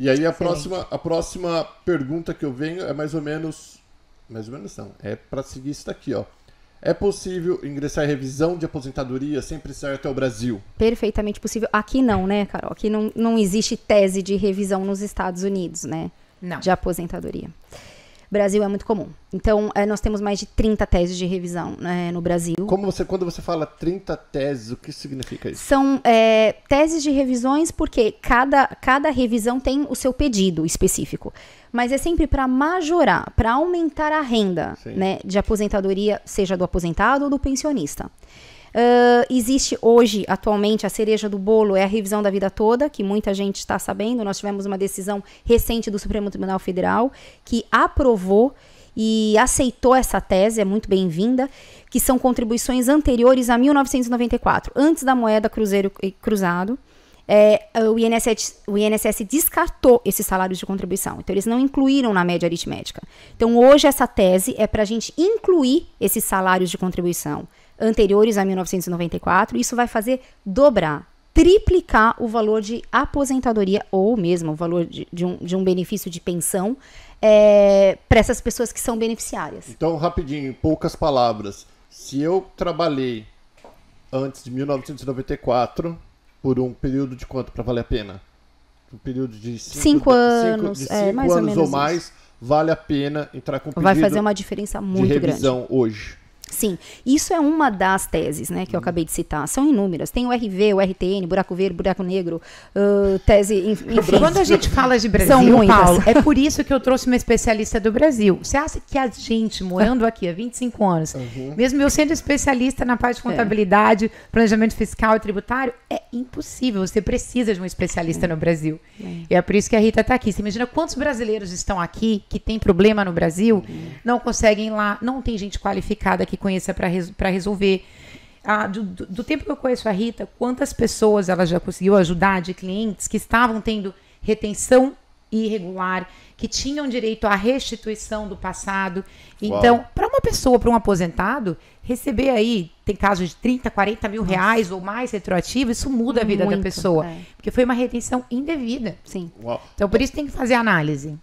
E aí a próxima, a próxima pergunta que eu venho é mais ou menos. Mais ou menos não. É para seguir isso daqui, ó. É possível ingressar em revisão de aposentadoria sem precisar ir até o Brasil? Perfeitamente possível. Aqui não, né, Carol? Aqui não, não existe tese de revisão nos Estados Unidos, né? Não. De aposentadoria. Não. Brasil é muito comum. Então, é, nós temos mais de 30 teses de revisão né, no Brasil. Como você, quando você fala 30 teses, o que significa isso? São é, teses de revisões porque cada, cada revisão tem o seu pedido específico. Mas é sempre para majorar, para aumentar a renda né, de aposentadoria, seja do aposentado ou do pensionista. Uh, existe hoje, atualmente, a cereja do bolo é a revisão da vida toda, que muita gente está sabendo. Nós tivemos uma decisão recente do Supremo Tribunal Federal que aprovou e aceitou essa tese, é muito bem-vinda, que são contribuições anteriores a 1994, antes da moeda cruzeiro eh, cruzado é, eh, o, INSS, o INSS descartou esses salários de contribuição. Então, eles não incluíram na média aritmética. Então, hoje, essa tese é para a gente incluir esses salários de contribuição anteriores a 1994. Isso vai fazer dobrar, triplicar o valor de aposentadoria ou mesmo o valor de, de, um, de um, benefício de pensão é, eh, para essas pessoas que são beneficiárias. Então, rapidinho, em poucas palavras. Se eu trabalhei antes de 1994 por um período de quanto para valer a pena? Um período de cinco, cinco anos, é, cinco, cinco é, mais anos ou, ou mais isso. vale a pena entrar com um pedido Vai fazer uma diferença muito de revisão grande. hoje. Sim, isso é uma das teses né, que eu uhum. acabei de citar. São inúmeras. Tem o RV, o RTN, Buraco Verde, Buraco Negro, uh, tese, enfim. Quando a gente fala de Brasil, São Paulo, é por isso que eu trouxe uma especialista do Brasil. Você acha que a gente, morando aqui há 25 anos, uhum. mesmo eu sendo especialista na parte de é. contabilidade, é. planejamento fiscal e tributário, é impossível. Você precisa de um especialista é. no Brasil. É. é por isso que a Rita está aqui. Você imagina quantos brasileiros estão aqui que tem problema no Brasil, uhum. não conseguem ir lá, não tem gente qualificada aqui conheça para res, resolver. Ah, do, do, tempo que eu conheço a Rita, quantas pessoas ela já conseguiu ajudar de clientes que estavam tendo retenção irregular, que tinham direito à restituição do passado. Então, para uma pessoa, para um aposentado, receber aí, tem casos de 30, 40 mil Nossa. reais ou mais retroativo, isso muda a vida Muito, da pessoa. É. Porque foi uma retenção indevida. Sim. Uau. Então, por isso tem que fazer análise.